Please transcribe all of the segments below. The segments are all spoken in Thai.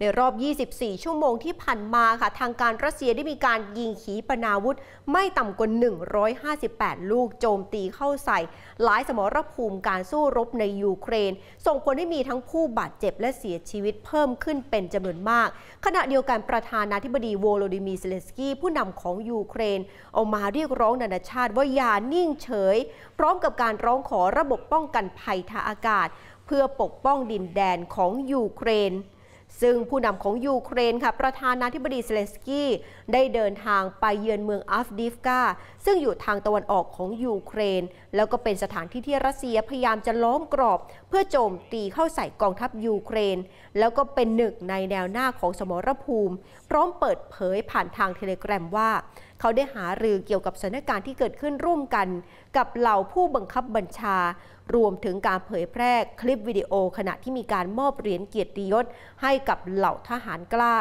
ในรอบ 24 ชั่วโมงที่ผ่านมาค่ะ ทางการรัสเซียได้มีการยิงขีปนาวุธ ไม่ต่ำกว่า 158 ลูกโจมตีเข้าใส่ หลายสมรภูมิการสู้รบในยูเครน ส่งผลให้มีทั้งผู้บาดเจ็บและเสียชีวิตเพิ่มขึ้นเป็นจำนวนมาก ขณะเดียวกันประธานาธิบดีโวโลดิมีเซเลสกี้ผู้นำของยูเครนออกมาเรียกร้องนานาชาติว่าอย่านิ่งเฉย พร้อมกับการร้องขอระบบป้องกันภัยทางอากาศ เพื่อปกป้องดินแดนของยูเครนซึ่งผู้นำของยูเครนค่ะ ประธานาธิบดีเซเลสกี้ได้เดินทางไปเยือนเมืองอัฟดิฟกาซึ่งอยู่ทางตะวันออกของยูเครน แล้วก็เป็นสถานที่ที่รัสเซียพยายามจะล้อมกรอบ เพื่อโจมตีเข้าใส่กองทัพยูเครน แล้วก็เป็นหนึ่งในแนวหน้าของสมรภูมิ พร้อมเปิดเผยผ่านทางเทเลกราฟว่าเขาได้หารือเกี่ยวกับสถานการณ์ที่เกิดขึ้นร่วมกัน กับเหล่าผู้บังคับบัญชา รวมถึงการเผยแพร่คลิปวิดีโอขณะที่มีการมอบเหรียญเกียรติยศ ให้กับเหล่าทหารกล้า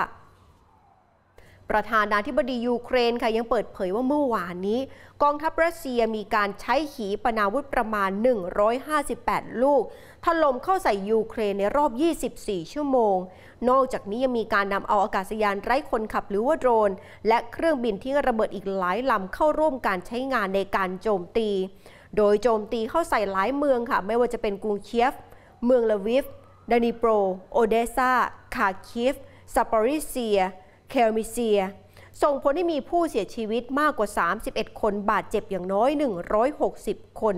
ประธานาธิบดียูเครนค่ะยังเปิดเผยว่าเมื่อวานนี้ กองทัพรัสเซียมีการใช้ขีปนาวุธประมาณ 158 ลูกถล่มเข้าใส่ยูเครนในรอบ 24 ชั่วโมง นอกจากนี้ยังมีการนำเอาอากาศยานไร้คนขับหรือว่าโดรน และเครื่องบินที่ระเบิดอีกหลายลำเข้าร่วมการใช้งานในการโจมตี โดยโจมตีเข้าใส่หลายเมืองค่ะ ไม่ว่าจะเป็นกรุงเคียฟเมืองลาวิฟดานิโปรโอเดซาคาคิฟซาปอริเซียเคลมิเซียส่งผลให้มีผู้เสียชีวิตมากกว่า 31 คน บาดเจ็บอย่างน้อย 160 คน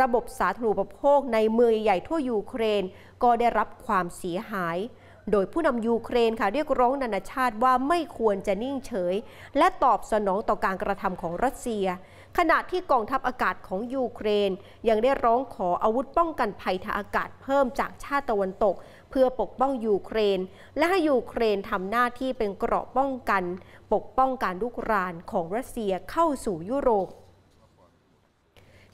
ระบบสาธารณูปโภคในเมืองใหญ่ทั่วยูเครนก็ได้รับความเสียหายโดยผู้นำยูเครนค่ะเรียกร้องนานาชาติว่าไม่ควรจะนิ่งเฉย และตอบสนองต่อการกระทำของรัสเซีย ขณะที่กองทัพอากาศของยูเครน ยังได้ร้องขออาวุธป้องกันภัยทางอากาศเพิ่มจากชาติตะวันตก เพื่อปกป้องยูเครน และให้ยูเครนทำหน้าที่เป็นเกราะป้องกัน ปกป้องการลุกรานของรัสเซียเข้าสู่ยุโรป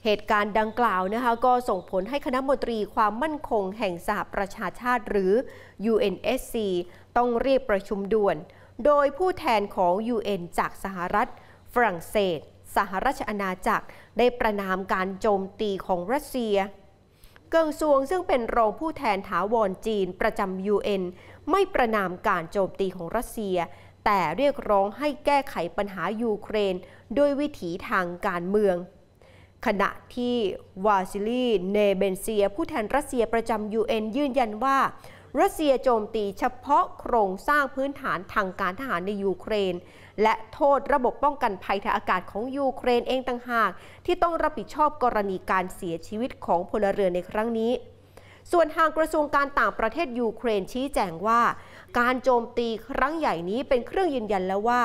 เหตุการณ์ดังกล่าวนะคะก็ส่งผลให้คณะมนตรีความมั่นคงแห่งสหประชาชาติหรือ UNSC ต้องเรียกประชุมด่วน โดยผู้แทนของ UN จากสหรัฐ ฝรั่งเศส สหราชอาณาจักรได้ประนามการโจมตีของรัสเซีย เกิงซวงซึ่งเป็นรองผู้แทนถาวรจีนประจำ UN ไม่ประนามการโจมตีของรัสเซีย แต่เรียกร้องให้แก้ไขปัญหายูเครนด้วยวิถีทางการเมืองขณะที่วาซิลี เนเบนเซีย ผู้แทนรัสเซียประจำยูเอ็นยืนยันว่า รัสเซียโจมตีเฉพาะโครงสร้างพื้นฐานทางการทหารในยูเครน และโทษระบบป้องกันภัยทางอากาศของยูเครนเองต่างหาก ที่ต้องรับผิดชอบกรณีการเสียชีวิตของพลเรือนในครั้งนี้ส่วนทางกระทรวงการต่างประเทศยูเครนชี้แจงว่าการโจมตีครั้งใหญ่นี้เป็นเครื่องยืนยันแล้วว่า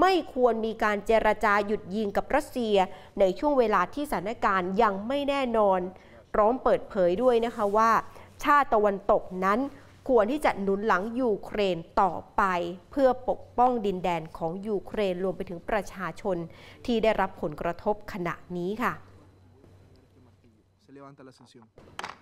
ไม่ควรมีการเจรจาหยุดยิงกับรัสเซีย ในช่วงเวลาที่สถานการณ์ยังไม่แน่นอน พร้อมเปิดเผยด้วยนะคะว่า ชาติตะวันตกนั้นควรที่จะหนุนหลังยูเครนต่อไป เพื่อปกป้องดินแดนของยูเครนรวมไปถึงประชาชนที่ได้รับผลกระทบขณะนี้ค่ะ